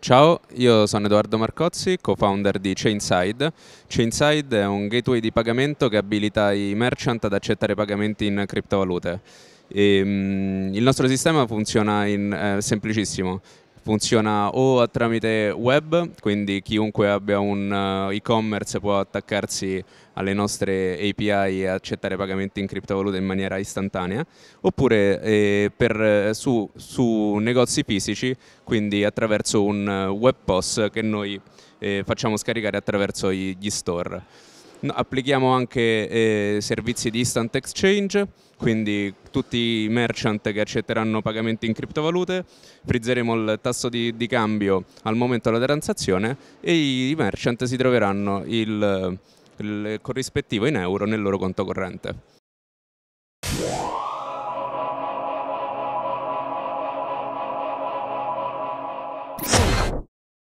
Ciao, io sono Edoardo Marcozzi, co-founder di Chainside. Chainside è un gateway di pagamento che abilita i merchant ad accettare pagamenti in criptovalute. E, mm, il nostro sistema funziona in, eh, semplicissimo funziona o tramite web, quindi chiunque abbia un eh, e-commerce può attaccarsi alle nostre API e accettare pagamenti in criptovaluta in maniera istantanea, oppure eh, per, eh, su, su, negozi fisici, quindi attraverso un eh, web POS che noi eh, facciamo scaricare attraverso gli store applichiamo anche eh, servizi di instant exchange, quindi tutti i merchant che accetteranno pagamenti in criptovalute, frizzeremo il tasso di, di cambio al momento della transazione e i merchant si troveranno il, il corrispettivo in euro nel loro conto corrente.